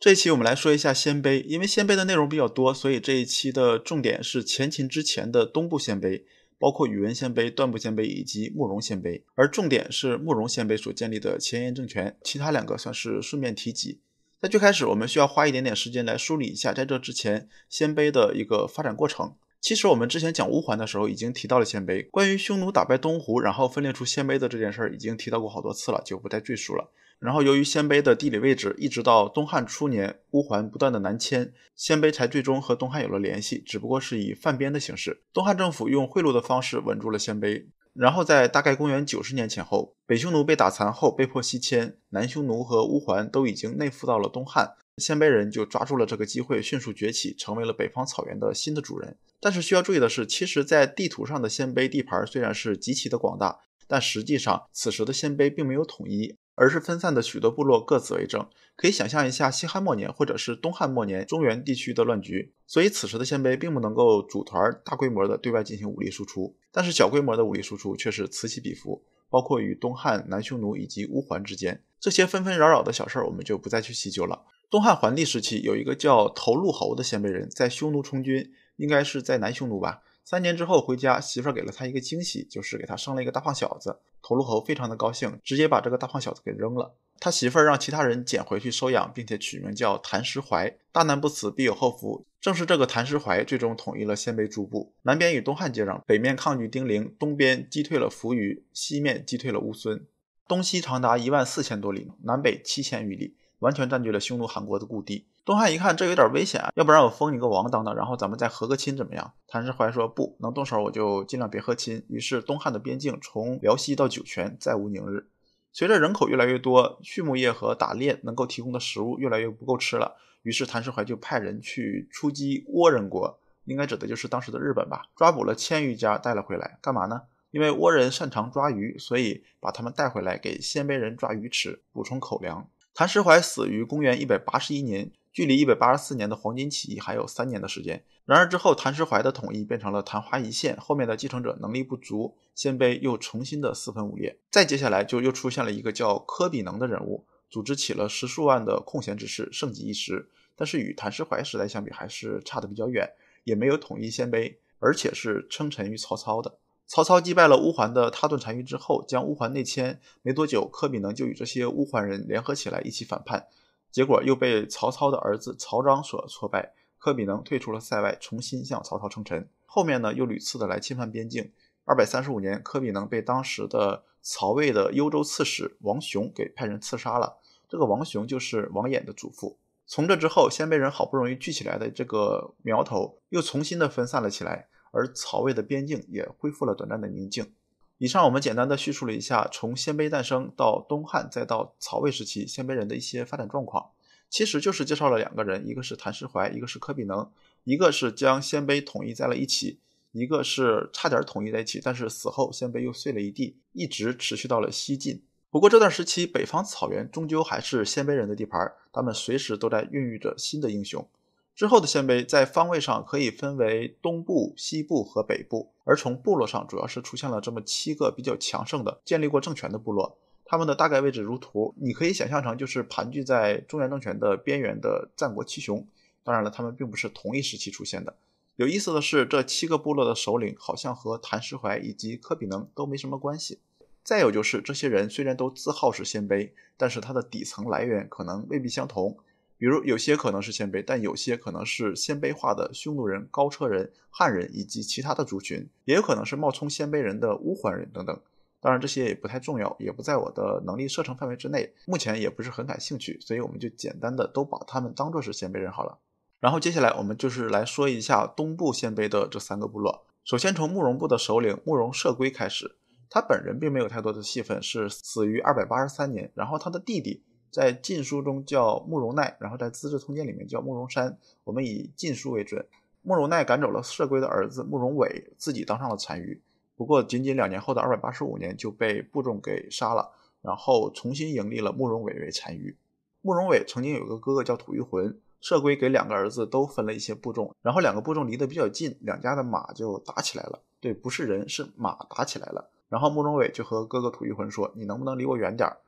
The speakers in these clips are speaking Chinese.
这一期我们来说一下鲜卑，因为鲜卑的内容比较多，所以这一期的重点是前秦之前的东部鲜卑，包括宇文鲜卑、段部鲜卑以及慕容鲜卑，而重点是慕容鲜卑所建立的前燕政权，其他两个算是顺便提及。在最开始，我们需要花一点点时间来梳理一下在这之前鲜卑的一个发展过程。其实我们之前讲乌桓的时候已经提到了鲜卑，关于匈奴打败东胡然后分裂出鲜卑的这件事儿已经提到过好多次了，就不再赘述了。然后，由于鲜卑的地理位置，一直到东汉初年，乌桓不断的南迁，鲜卑才最终和东汉有了联系，只不过是以犯边的形式。东汉政府用贿赂的方式稳住了鲜卑。然后，在大概公元九十年前后，北匈奴被打残后被迫西迁，南匈奴和乌桓都已经内附到了东汉，鲜卑人就抓住了这个机会，迅速崛起，成为了北方草原的新的主人。但是需要注意的是，其实，在地图上的鲜卑地盘虽然是极其的广大，但实际上，此时的鲜卑并没有统一。而是分散的许多部落各自为政，可以想象一下西汉末年或者是东汉末年中原地区的乱局。所以此时的鲜卑并不能够组团大规模的对外进行武力输出，但是小规模的武力输出却是此起彼伏，包括与东汉南匈奴以及乌桓之间这些纷纷扰扰的小事儿，我们就不再去细究了。东汉桓帝时期，有一个叫头鹿侯的鲜卑人，在匈奴从军，应该是在南匈奴吧。三年之后回家，媳妇儿给了他一个惊喜，就是给他生了一个大胖小子。头颅猴非常的高兴，直接把这个大胖小子给扔了。他媳妇儿让其他人捡回去收养，并且取名叫谭石怀。大难不死，必有后福。正是这个谭石怀，最终统一了鲜卑诸部。南边与东汉接壤，北面抗拒丁零，东边击退了扶余，西面击退了乌孙。东西长达一万四千多里，南北七千余里，完全占据了匈奴、韩国的故地。东汉一看这有点危险，要不然我封你个王当当，然后咱们再和个亲，怎么样？谭世怀说不能动手，我就尽量别和亲。于是东汉的边境从辽西到酒泉再无宁日。随着人口越来越多，畜牧业和打猎能够提供的食物越来越不够吃了，于是谭世怀就派人去出击倭人国，应该指的就是当时的日本吧，抓捕了千余家带了回来，干嘛呢？因为倭人擅长抓鱼，所以把他们带回来给鲜卑人抓鱼吃，补充口粮。谭世怀死于公元一百八十一年。距离一百八十四年的黄巾起义还有三年的时间。然而之后，谭石怀的统一变成了昙花一现，后面的继承者能力不足，鲜卑又重新的四分五裂。再接下来就又出现了一个叫科比能的人物，组织起了十数万的空闲之士，盛极一时。但是与谭石怀时代相比，还是差的比较远，也没有统一鲜卑，而且是称臣于曹操的。曹操击败了乌桓的他顿单于之后，将乌桓内迁，没多久，科比能就与这些乌桓人联合起来，一起反叛。结果又被曹操的儿子曹彰所挫败，科比能退出了塞外，重新向曹操称臣。后面呢，又屡次的来侵犯边境。二百三十五年，科比能被当时的曹魏的幽州刺史王雄给派人刺杀了。这个王雄就是王衍的祖父。从这之后，鲜卑人好不容易聚起来的这个苗头，又重新的分散了起来，而曹魏的边境也恢复了短暂的宁静。以上我们简单的叙述了一下，从鲜卑诞生到东汉再到曹魏时期，鲜卑人的一些发展状况，其实就是介绍了两个人，一个是谭石槐，一个是柯比能，一个是将鲜卑统一在了一起，一个是差点统一在一起，但是死后鲜卑又碎了一地，一直持续到了西晋。不过这段时期，北方草原终究还是鲜卑人的地盘，他们随时都在孕育着新的英雄。之后的鲜卑在方位上可以分为东部、西部和北部，而从部落上主要是出现了这么七个比较强盛的、建立过政权的部落，他们的大概位置如图，你可以想象成就是盘踞在中原政权的边缘的战国七雄。当然了，他们并不是同一时期出现的。有意思的是，这七个部落的首领好像和谭石怀以及科比能都没什么关系。再有就是，这些人虽然都自号是鲜卑，但是他的底层来源可能未必相同。比如有些可能是鲜卑，但有些可能是鲜卑化的匈奴人、高车人、汉人以及其他的族群，也有可能是冒充鲜卑人的乌桓人等等。当然这些也不太重要，也不在我的能力射程范围之内，目前也不是很感兴趣，所以我们就简单的都把他们当做是鲜卑人好了。然后接下来我们就是来说一下东部鲜卑的这三个部落。首先从慕容部的首领慕容涉归开始，他本人并没有太多的戏份，是死于二百八十三年，然后他的弟弟。在《晋书》中叫慕容奈，然后在《资治通鉴》里面叫慕容山，我们以《晋书》为准。慕容奈赶走了社圭的儿子慕容伟，自己当上了单于。不过仅仅两年后的二百八十五年，就被部众给杀了，然后重新迎立了慕容伟为单于。慕容伟曾经有个哥哥叫吐玉浑，社圭给两个儿子都分了一些部众，然后两个部众离得比较近，两家的马就打起来了。对，不是人，是马打起来了。然后慕容伟就和哥哥吐玉浑说：“你能不能离我远点儿？”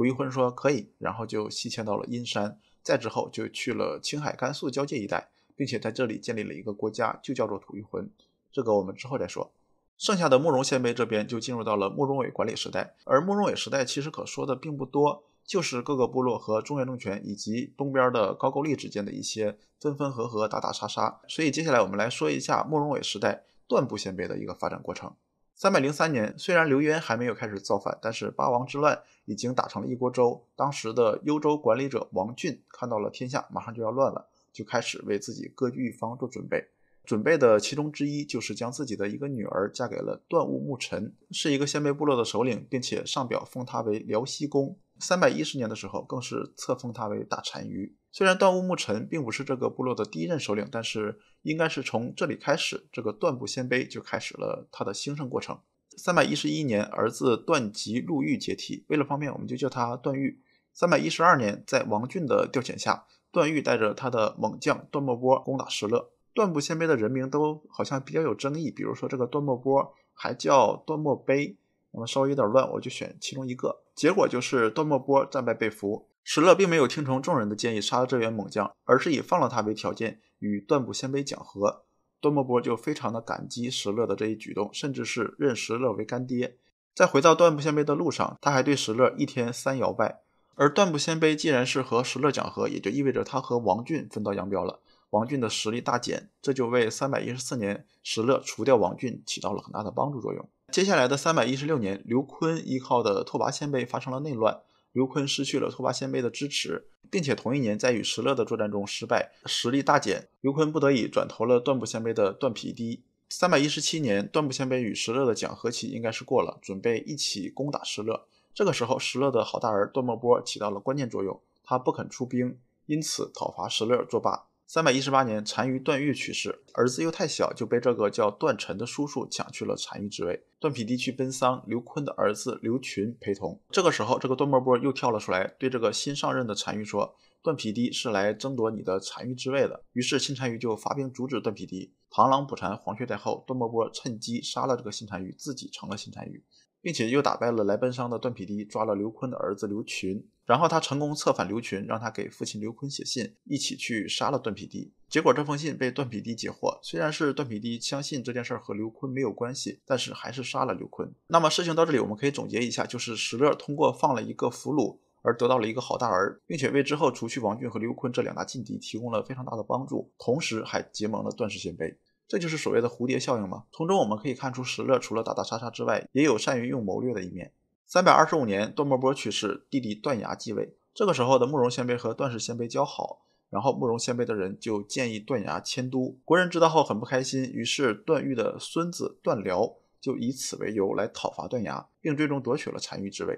吐谷浑说可以，然后就西迁到了阴山，再之后就去了青海甘肃交界一带，并且在这里建立了一个国家，就叫做吐谷浑。这个我们之后再说。剩下的慕容鲜卑这边就进入到了慕容伟管理时代，而慕容伟时代其实可说的并不多，就是各个部落和中原政权以及东边的高句丽之间的一些分分合合、打打杀杀。所以接下来我们来说一下慕容伟时代段部鲜卑的一个发展过程。三百零三年，虽然刘渊还没有开始造反，但是八王之乱已经打成了一锅粥。当时的幽州管理者王俊看到了天下马上就要乱了，就开始为自己割据一方做准备。准备的其中之一就是将自己的一个女儿嫁给了段务牧尘，是一个鲜卑部落的首领，并且上表封他为辽西公。三百一十年的时候，更是册封他为大单于。虽然段务木尘并不是这个部落的第一任首领，但是应该是从这里开始，这个段部鲜卑就开始了他的兴盛过程。三百一十一年，儿子段吉入狱接替，为了方便，我们就叫他段玉。三百一十二年，在王浚的调遣下，段玉带着他的猛将段末波攻打石勒。段部鲜卑的人名都好像比较有争议，比如说这个段末波还叫段末碑，我们稍微有点乱，我就选其中一个。结果就是段末波战败被俘，石勒并没有听从众人的建议杀了这员猛将，而是以放了他为条件与段部鲜卑讲和。段末波就非常的感激石勒的这一举动，甚至是认石勒为干爹。在回到段部鲜卑的路上，他还对石勒一天三摇拜。而段部鲜卑既然是和石勒讲和，也就意味着他和王浚分道扬镳了。王浚的实力大减，这就为三百一十四年石勒除掉王浚起到了很大的帮助作用。接下来的三百一十六年，刘坤依靠的拓跋鲜卑发生了内乱，刘坤失去了拓跋鲜卑的支持，并且同一年在与石勒的作战中失败，实力大减。刘坤不得已转投了段部鲜卑的段匹堤。三百一十七年，段部鲜卑与石勒的讲和期应该是过了，准备一起攻打石勒。这个时候，石勒的好大儿段末波起到了关键作用，他不肯出兵，因此讨伐石勒作罢。三百一十八年，单于段誉去世，儿子又太小，就被这个叫段尘的叔叔抢去了单于之位。段匹敌去奔丧，刘坤的儿子刘群陪同。这个时候，这个段磨波又跳了出来，对这个新上任的单于说：“段匹敌是来争夺你的单于之位的。”于是新单于就发兵阻止段匹敌。螳螂捕蝉，黄雀在后。段磨波趁机杀了这个新单于，自己成了新单于，并且又打败了来奔丧的段匹敌，抓了刘坤的儿子刘群。然后他成功策反刘群，让他给父亲刘坤写信，一起去杀了段匹敌。结果这封信被段匹敌截获，虽然是段匹敌相信这件事和刘坤没有关系，但是还是杀了刘坤。那么事情到这里，我们可以总结一下，就是石勒通过放了一个俘虏而得到了一个好大儿，并且为之后除去王俊和刘坤这两大劲敌提供了非常大的帮助，同时还结盟了段氏鲜卑，这就是所谓的蝴蝶效应吗？从中我们可以看出，石勒除了打打杀杀之外，也有善于用谋略的一面。三百二十五年，段末波去世，弟弟段牙继位。这个时候的慕容鲜卑和段氏鲜卑交好，然后慕容鲜卑的人就建议段牙迁都。国人知道后很不开心，于是段誉的孙子段辽就以此为由来讨伐段牙，并最终夺取了单于之位。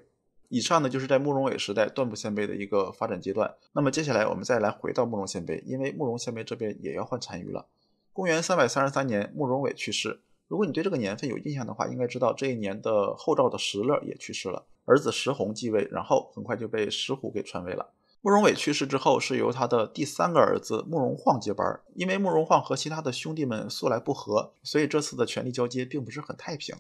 以上呢，就是在慕容伟时代段部鲜卑的一个发展阶段。那么接下来我们再来回到慕容鲜卑，因为慕容鲜卑这边也要换单于了。公元三百三十三年，慕容伟去世。如果你对这个年份有印象的话，应该知道这一年的后赵的石勒也去世了，儿子石弘继位，然后很快就被石虎给篡位了。慕容伟去世之后，是由他的第三个儿子慕容晃接班。因为慕容晃和其他的兄弟们素来不和，所以这次的权力交接并不是很太平。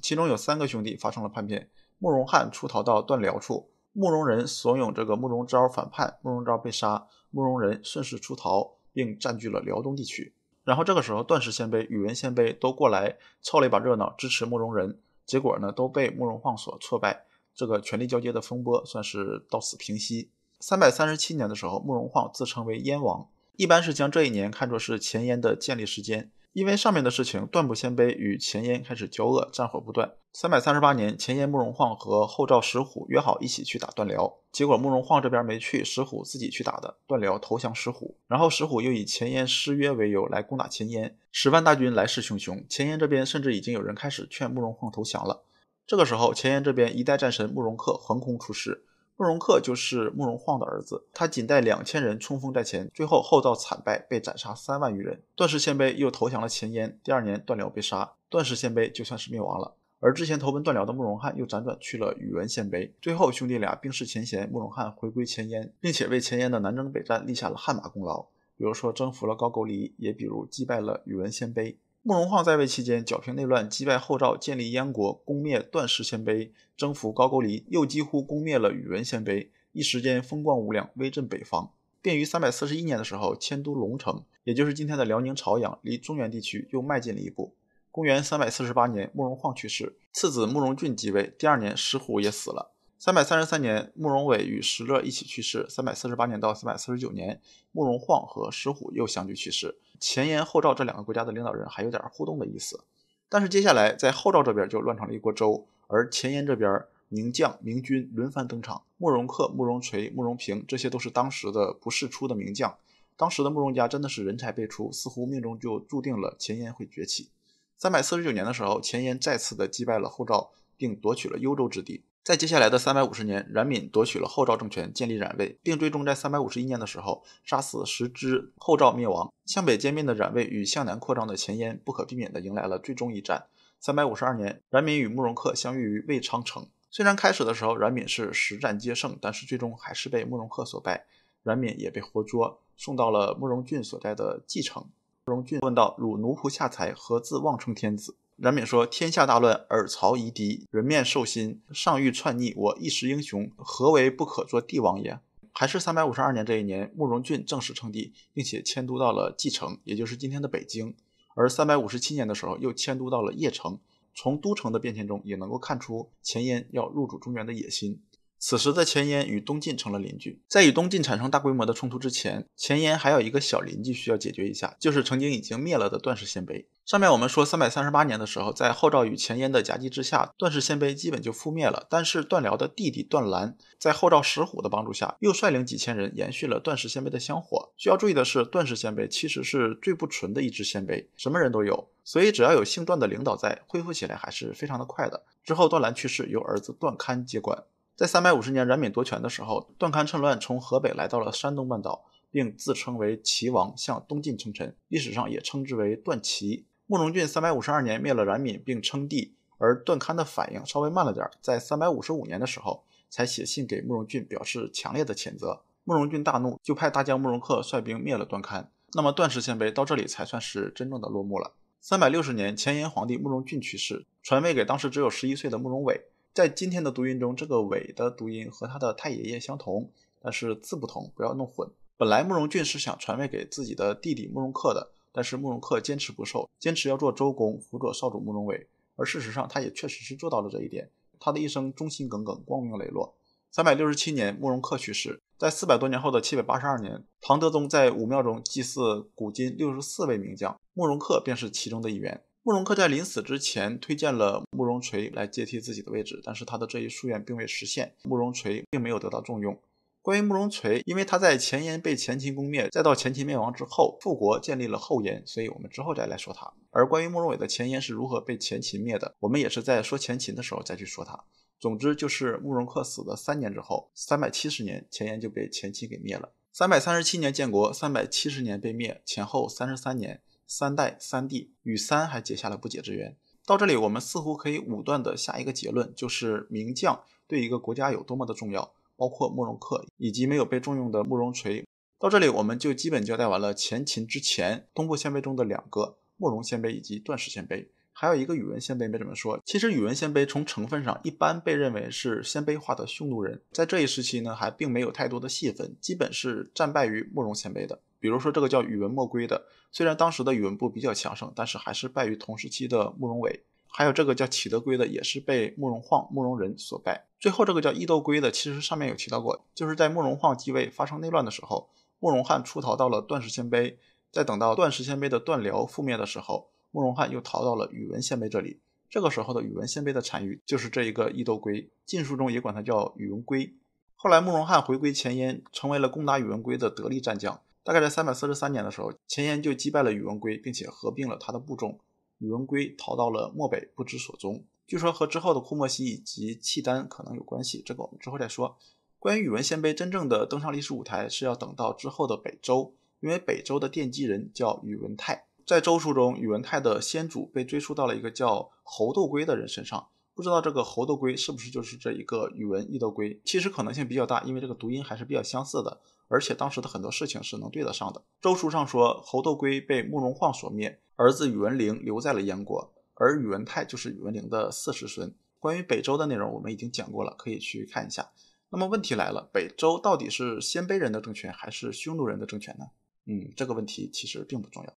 其中有三个兄弟发生了叛变，慕容翰出逃到断辽处，慕容仁怂恿这个慕容昭反叛，慕容昭被杀，慕容仁顺势出逃，并占据了辽东地区。然后这个时候，段氏鲜卑、宇文鲜卑都过来凑了一把热闹，支持慕容仁。结果呢，都被慕容晃所挫败。这个权力交接的风波算是到此平息。三百三十七年的时候，慕容晃自称为燕王，一般是将这一年看作是前燕的建立时间。因为上面的事情，段部鲜卑与前燕开始交恶，战火不断。三百三十八年，前燕慕容晃和后赵石虎约好一起去打段辽，结果慕容晃这边没去，石虎自己去打的。段辽投降石虎，然后石虎又以前燕失约为由来攻打前燕，十万大军来势汹汹，前燕这边甚至已经有人开始劝慕容晃投降了。这个时候，前燕这边一代战神慕容恪横空出世。慕容恪就是慕容晃的儿子，他仅带两千人冲锋在前，最后后遭惨败，被斩杀三万余人。段氏鲜卑又投降了前燕。第二年，段辽被杀，段氏鲜卑就算是灭亡了。而之前投奔段辽的慕容翰，又辗转去了宇文鲜卑，最后兄弟俩冰释前嫌，慕容翰回归前燕，并且为前燕的南征北战立下了汗马功劳，比如说征服了高句丽，也比如击败了宇文鲜卑。慕容晃在位期间，剿平内乱，击败后赵，建立燕国，攻灭段氏鲜卑，征服高句丽，又几乎攻灭了宇文鲜卑，一时间风光无量，威震北方。便于三百四十一年的时候迁都龙城，也就是今天的辽宁朝阳，离中原地区又迈进了一步。公元三百四十八年，慕容晃去世，次子慕容俊继位。第二年，石虎也死了。三百三十三年，慕容伟与石勒一起去世。三百四十八年到三百四十九年，慕容晃和石虎又相继去世。前燕后赵这两个国家的领导人还有点互动的意思，但是接下来在后赵这边就乱成了一锅粥，而前燕这边名将名军轮番登场，慕容恪、慕容垂、慕容平，这些都是当时的不世出的名将。当时的慕容家真的是人才辈出，似乎命中就注定了前燕会崛起。三百四十九年的时候，前燕再次的击败了后赵，并夺取了幽州之地。在接下来的三百五十年，冉闵夺取了后赵政权，建立冉魏，并最终在三百五十一年的时候杀死十之，后赵灭亡。向北兼并的冉魏与向南扩张的前燕，不可避免地迎来了最终一战。三百五十二年，冉闵与慕容恪相遇于魏昌城。虽然开始的时候冉闵是十战皆胜，但是最终还是被慕容恪所败，冉闵也被活捉，送到了慕容俊所在的蓟城。慕容俊问道：“汝奴仆下才，何自妄称天子？”冉闵说：“天下大乱，尔曹夷狄，人面兽心，上欲篡逆，我一时英雄，何为不可做帝王也？”还是三百五十二年这一年，慕容俊正式称帝，并且迁都到了蓟城，也就是今天的北京。而三百五十七年的时候，又迁都到了邺城。从都城的变迁中，也能够看出前燕要入主中原的野心。此时的前燕与东晋成了邻居，在与东晋产生大规模的冲突之前，前燕还有一个小邻居需要解决一下，就是曾经已经灭了的段氏鲜卑。上面我们说，三百三十八年的时候，在后赵与前燕的夹击之下，段氏鲜卑基本就覆灭了。但是段辽的弟弟段兰，在后赵石虎的帮助下，又率领几千人延续了段氏鲜卑的香火。需要注意的是，段氏鲜卑其实是最不纯的一支鲜卑，什么人都有，所以只要有姓段的领导在，恢复起来还是非常的快的。之后段兰去世，由儿子段堪接管。在三百五十年冉闵夺权的时候，段堪趁乱从河北来到了山东半岛，并自称为齐王，向东晋称臣。历史上也称之为段齐。慕容俊三百五十二年灭了冉闵，并称帝。而段堪的反应稍微慢了点，在三百五十五年的时候才写信给慕容俊，表示强烈的谴责。慕容俊大怒，就派大将慕容恪率兵灭了段堪。那么段氏鲜卑到这里才算是真正的落幕了。三百六十年，前燕皇帝慕容俊去世，传位给当时只有十一岁的慕容伟。在今天的读音中，这个“伟”的读音和他的太爷爷相同，但是字不同，不要弄混。本来慕容俊是想传位给自己的弟弟慕容恪的，但是慕容恪坚持不受，坚持要做周公，辅佐少主慕容伟。而事实上，他也确实是做到了这一点。他的一生忠心耿耿，光明磊落。三百六十七年，慕容恪去世。在四百多年后的七百八十二年，唐德宗在武庙中祭祀古今六十四位名将，慕容恪便是其中的一员。慕容恪在临死之前推荐了慕容垂来接替自己的位置，但是他的这一夙愿并未实现，慕容垂并没有得到重用。关于慕容垂，因为他在前燕被前秦攻灭，再到前秦灭亡之后复国建立了后燕，所以我们之后再来说他。而关于慕容伟的前燕是如何被前秦灭的，我们也是在说前秦的时候再去说他。总之，就是慕容恪死了三年之后，三百七十年前燕就被前秦给灭了。三百三十七年建国，三百七十年被灭，前后三十三年。三代三帝与三还结下了不解之缘。到这里，我们似乎可以武断的下一个结论，就是名将对一个国家有多么的重要，包括慕容恪以及没有被重用的慕容垂。到这里，我们就基本交代完了前秦之前东部鲜卑中的两个慕容鲜卑以及段氏鲜卑，还有一个宇文鲜卑没怎么说。其实宇文鲜卑从成分上一般被认为是鲜卑化的匈奴人，在这一时期呢还并没有太多的细分，基本是战败于慕容鲜卑的。比如说这个叫宇文莫归的，虽然当时的宇文部比较强盛，但是还是败于同时期的慕容伟。还有这个叫启德归的，也是被慕容晃、慕容仁所败。最后这个叫易豆归的，其实上面有提到过，就是在慕容晃继位发生内乱的时候，慕容翰出逃到了段氏鲜卑。在等到段氏鲜卑的段辽覆灭的时候，慕容翰又逃到了宇文鲜卑这里。这个时候的宇文鲜卑的单于就是这一个易豆归，晋书中也管他叫宇文归。后来慕容翰回归前燕，成为了攻打宇文归的得力战将。大概在三百四十三年的时候，前燕就击败了宇文圭，并且合并了他的部众。宇文圭逃到了漠北，不知所踪。据说和之后的库莫西以及契丹可能有关系，这个我们之后再说。关于宇文鲜卑真正的登上历史舞台，是要等到之后的北周，因为北周的奠基人叫宇文泰。在《周书》中，宇文泰的先祖被追溯到了一个叫侯豆归的人身上。不知道这个侯豆归是不是就是这一个宇文易斗归？其实可能性比较大，因为这个读音还是比较相似的。而且当时的很多事情是能对得上的。《周书》上说，侯豆归被慕容晃所灭，儿子宇文灵留在了燕国，而宇文泰就是宇文灵的四世孙。关于北周的内容，我们已经讲过了，可以去看一下。那么问题来了，北周到底是鲜卑人的政权还是匈奴人的政权呢？嗯，这个问题其实并不重要。